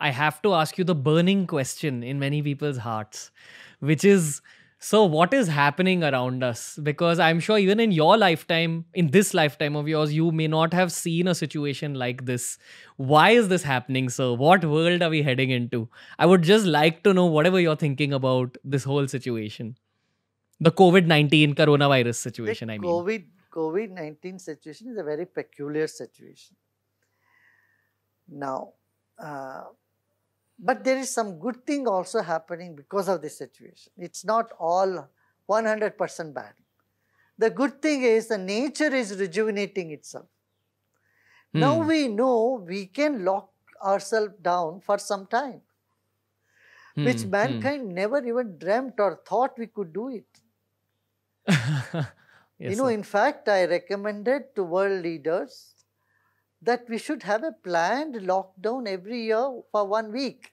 I have to ask you the burning question in many people's hearts, which is so what is happening around us? Because I'm sure even in your lifetime, in this lifetime of yours, you may not have seen a situation like this. Why is this happening, sir? What world are we heading into? I would just like to know whatever you're thinking about this whole situation. The COVID 19 coronavirus situation, the I mean. COVID COVID 19 situation is a very peculiar situation. Now, uh, but there is some good thing also happening because of this situation. It's not all 100% bad. The good thing is the nature is rejuvenating itself. Mm. Now we know we can lock ourselves down for some time, mm. which hmm. mankind mm. never even dreamt or thought we could do it. yes, you know, sir. in fact, I recommended to world leaders that we should have a planned lockdown every year for one week.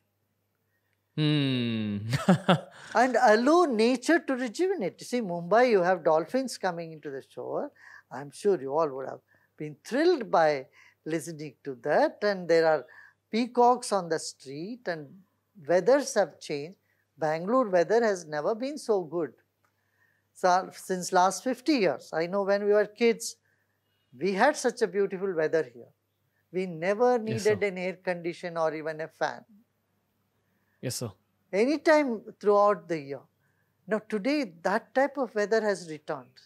Hmm. and allow nature to rejuvenate. You see, Mumbai, you have dolphins coming into the shore. I'm sure you all would have been thrilled by listening to that. And there are peacocks on the street, and weathers have changed. Bangalore weather has never been so good. So, since last 50 years, I know when we were kids, we had such a beautiful weather here. We never needed yes, an air condition or even a fan. Yes, sir. Anytime throughout the year. Now, today, that type of weather has returned.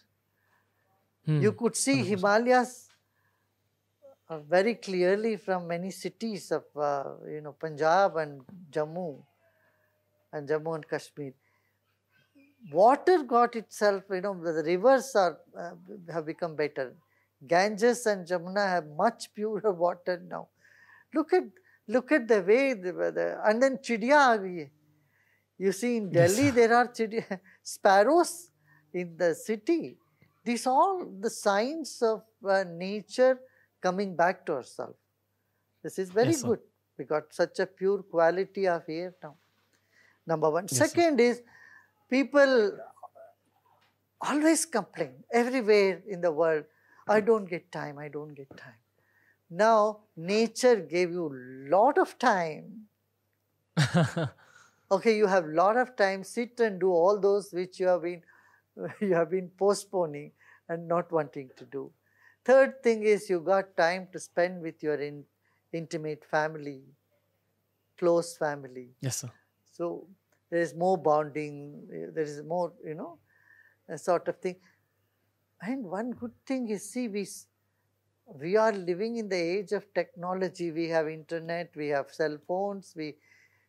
Hmm. You could see 100%. Himalayas uh, very clearly from many cities of, uh, you know, Punjab and Jammu and Jammu and Kashmir. Water got itself, you know, the rivers are, uh, have become better. Ganges and Jamuna have much purer water now. Look at look at the way the, weather. and then chidiya You see, in Delhi yes, there are chidiya, sparrows in the city. These all the signs of uh, nature coming back to herself. This is very yes, good. We got such a pure quality of air now. Number one. Yes, Second sir. is people always complain everywhere in the world I don't get time, I don't get time. Now, nature gave you lot of time. okay, you have lot of time, sit and do all those which you have been, you have been postponing and not wanting to do. Third thing is you got time to spend with your in, intimate family, close family. Yes, sir. So there is more bonding, there is more, you know, sort of thing. And one good thing is, see, we, we are living in the age of technology. We have internet, we have cell phones, we,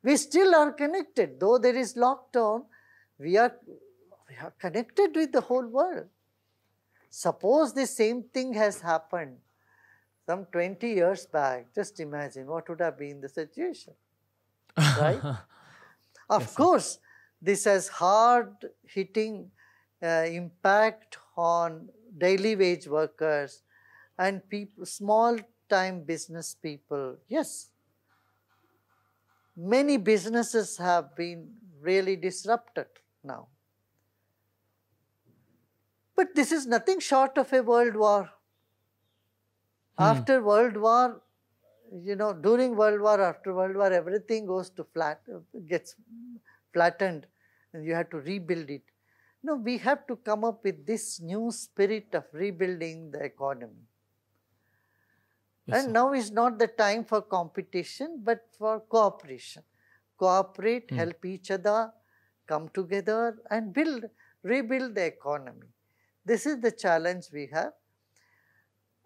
we still are connected. Though there is lockdown, we are, we are connected with the whole world. Suppose the same thing has happened some 20 years back, just imagine what would have been the situation, right? of yes, course, this has hard hitting uh, impact on daily wage workers and people, small time business people. Yes, many businesses have been really disrupted now. But this is nothing short of a world war. Hmm. After World War, you know, during World War, after World War, everything goes to flat, gets flattened, and you have to rebuild it. No, we have to come up with this new spirit of rebuilding the economy. Yes, and sir. now is not the time for competition, but for cooperation. Cooperate, mm. help each other, come together and build, rebuild the economy. This is the challenge we have.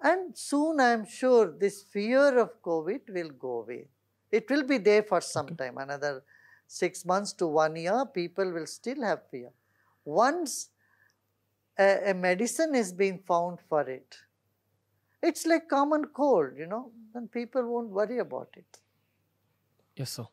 And soon I am sure this fear of COVID will go away. It will be there for some okay. time, another six months to one year, people will still have fear once a, a medicine is being found for it, it's like common cold, you know, then people won't worry about it. Yes, sir.